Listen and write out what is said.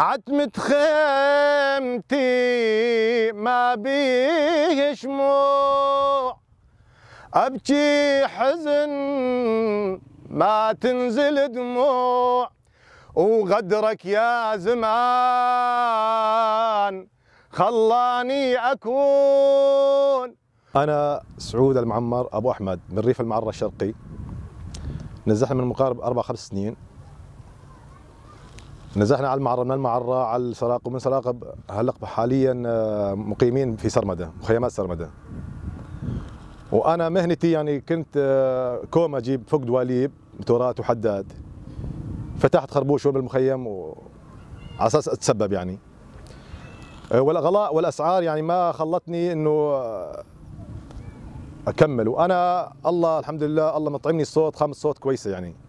عتمة خيمتي ما بيه شموع أبكي حزن ما تنزل دموع وغدرك يا زمان خلاني أكون أنا سعود المعمر أبو أحمد من ريف المعرة الشرقي نزحنا من مقارب أربع خمس سنين نزحنا على المعره من المعره على السراق ومن سراقه هلق حاليا آه، مقيمين في سرمده مخيمات سرمده وانا مهنتي يعني كنت آه، كوم اجيب فوق دواليب تورات وحداد فتحت خربوش وين بالمخيم و... على اساس اتسبب يعني آه، والغلاء والاسعار يعني ما خلتني انه اكمل وانا الله الحمد لله الله مطعمني الصوت خامس صوت كويسه يعني